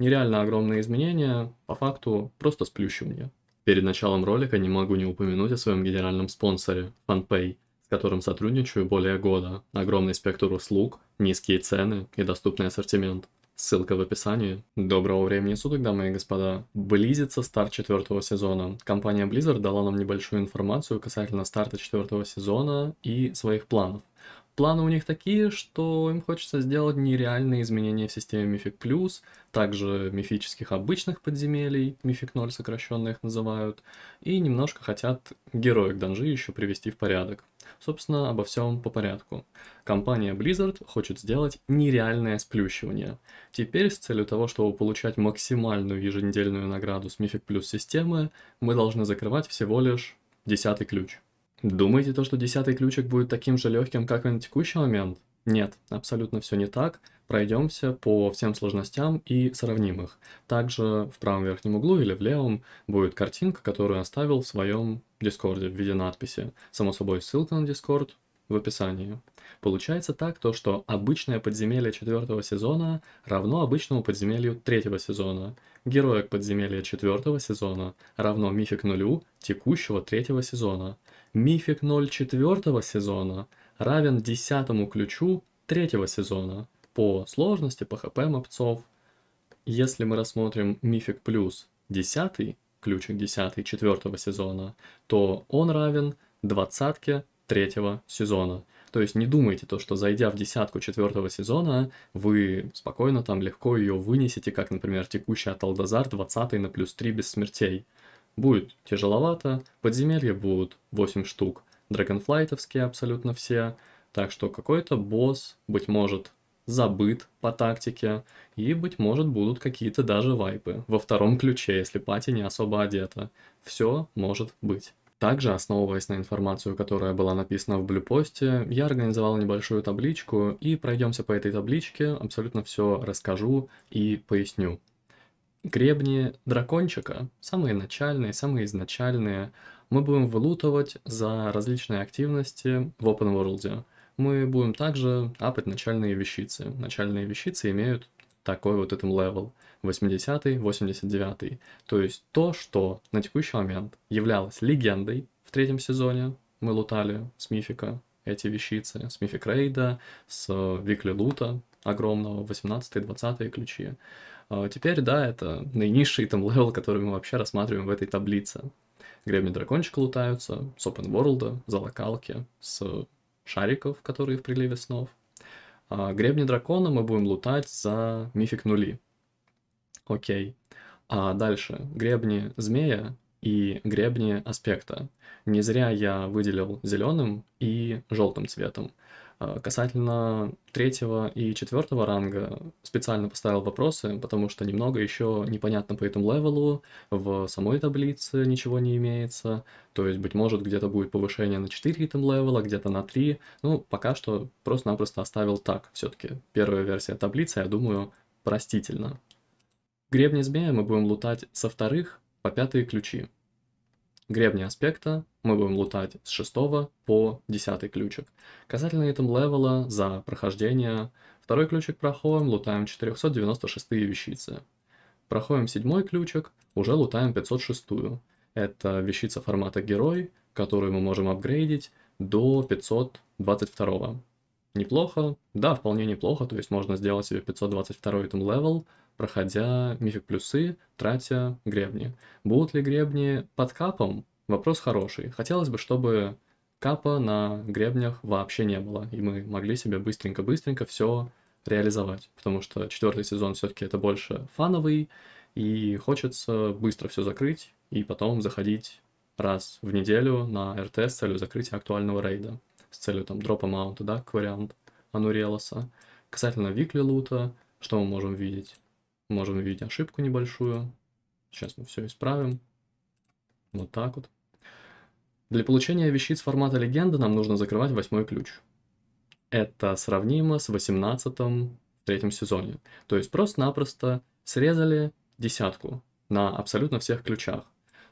Нереально огромные изменения, по факту просто мне. Перед началом ролика не могу не упомянуть о своем генеральном спонсоре, FunPay, с которым сотрудничаю более года. Огромный спектр услуг, низкие цены и доступный ассортимент. Ссылка в описании. Доброго времени суток, дамы и господа. Близится старт четвертого сезона. Компания Blizzard дала нам небольшую информацию касательно старта четвертого сезона и своих планов. Планы у них такие, что им хочется сделать нереальные изменения в системе Мифик Плюс, также мифических обычных подземелий, Мифик 0 сокращенно их называют, и немножко хотят героек Данжи еще привести в порядок. Собственно, обо всем по порядку. Компания Blizzard хочет сделать нереальное сплющивание. Теперь с целью того, чтобы получать максимальную еженедельную награду с Мифик Плюс системы, мы должны закрывать всего лишь десятый ключ – Думаете то, что десятый ключик будет таким же легким, как и на текущий момент? Нет, абсолютно все не так. Пройдемся по всем сложностям и сравним их. Также в правом верхнем углу или в левом будет картинка, которую оставил в своем Дискорде в виде надписи. Само собой, ссылка на Дискорд в описании. Получается так, то, что обычное подземелье четвертого сезона равно обычному подземелью третьего сезона. Героек подземелья четвертого сезона равно мифик нулю текущего третьего сезона. Мифик ноль четвертого сезона равен десятому ключу третьего сезона по сложности, по хп мопцов. Если мы рассмотрим мифик плюс десятый ключик десятый четвертого сезона, то он равен двадцатке третьего сезона. То есть не думайте то, что зайдя в десятку четвертого сезона, вы спокойно там легко ее вынесете, как, например, текущая Талдазар 20 на плюс 3 без смертей. Будет тяжеловато, подземелья будут 8 штук, драгонфлайтовские абсолютно все, так что какой-то босс, быть может, забыт по тактике, и, быть может, будут какие-то даже вайпы. Во втором ключе, если пати не особо одета. Все может быть. Также, основываясь на информацию, которая была написана в блюпосте, я организовал небольшую табличку и пройдемся по этой табличке, абсолютно все расскажу и поясню. Гребни дракончика, самые начальные, самые изначальные, мы будем вылутывать за различные активности в Open World. Мы будем также апать начальные вещицы. Начальные вещицы имеют такой вот этом левел. 80-89. То есть то, что на текущий момент являлось легендой в третьем сезоне, мы лутали с мифика эти вещицы, с мифик рейда, с викли лута огромного, 18-20 ключи. А теперь, да, это наинизший там левел, который мы вообще рассматриваем в этой таблице. Гребни дракончика лутаются, с Open World, за локалки, с шариков, которые в приливе снов. А гребни дракона мы будем лутать за мифик нули. Окей. А дальше гребни змея и гребни аспекта. Не зря я выделил зеленым и желтым цветом. А касательно третьего и четвертого ранга специально поставил вопросы, потому что немного еще непонятно по этому левелу, в самой таблице ничего не имеется, то есть, быть может, где-то будет повышение на 4 итем левела, а где-то на 3, ну, пока что просто-напросто оставил так, все-таки первая версия таблицы, я думаю, простительно гребни змея мы будем лутать со вторых по пятые ключи. Гребни аспекта мы будем лутать с шестого по десятый ключик. Касательно этом левела за прохождение, второй ключик проходим, лутаем 496 вещицы. Проходим седьмой ключик, уже лутаем 506. Это вещица формата герой, которую мы можем апгрейдить до 522. Неплохо, да, вполне неплохо, то есть можно сделать себе 522 там левел, проходя мифик плюсы, тратя гребни. Будут ли гребни под капом? Вопрос хороший. Хотелось бы, чтобы капа на гребнях вообще не было, и мы могли себе быстренько-быстренько все реализовать, потому что четвертый сезон все-таки это больше фановый, и хочется быстро все закрыть и потом заходить раз в неделю на РТС с целью закрытия актуального рейда, с целью там дропа маунта, да, вариант Анурелоса. Касательно Викли Лута, что мы можем видеть? Можем увидеть ошибку небольшую. Сейчас мы все исправим. Вот так вот. Для получения вещиц формата легенда нам нужно закрывать восьмой ключ. Это сравнимо с восемнадцатым в третьем сезоне. То есть просто-напросто срезали десятку на абсолютно всех ключах.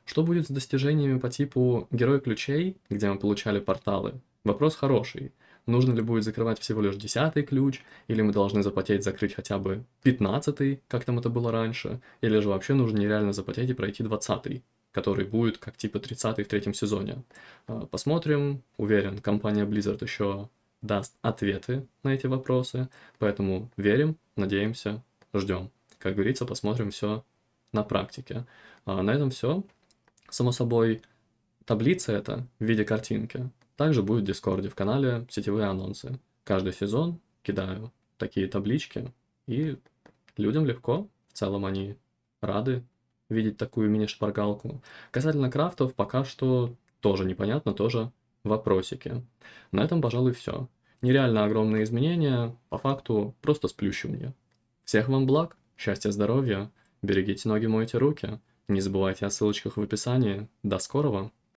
Что будет с достижениями по типу герой ключей, где мы получали порталы? Вопрос хороший нужно ли будет закрывать всего лишь десятый ключ, или мы должны запотеть закрыть хотя бы пятнадцатый, как там это было раньше, или же вообще нужно нереально запотеть и пройти двадцатый который будет как типа 30 в третьем сезоне. А, посмотрим. Уверен, компания Blizzard еще даст ответы на эти вопросы. Поэтому верим, надеемся, ждем. Как говорится, посмотрим все на практике. А на этом все. Само собой, таблица это в виде картинки. Также будет в Дискорде в канале сетевые анонсы. Каждый сезон кидаю такие таблички, и людям легко, в целом они рады видеть такую мини-шпаргалку. Касательно крафтов, пока что тоже непонятно, тоже вопросики. На этом, пожалуй, все. Нереально огромные изменения, по факту просто мне. Всех вам благ, счастья, здоровья, берегите ноги, мойте руки. Не забывайте о ссылочках в описании. До скорого!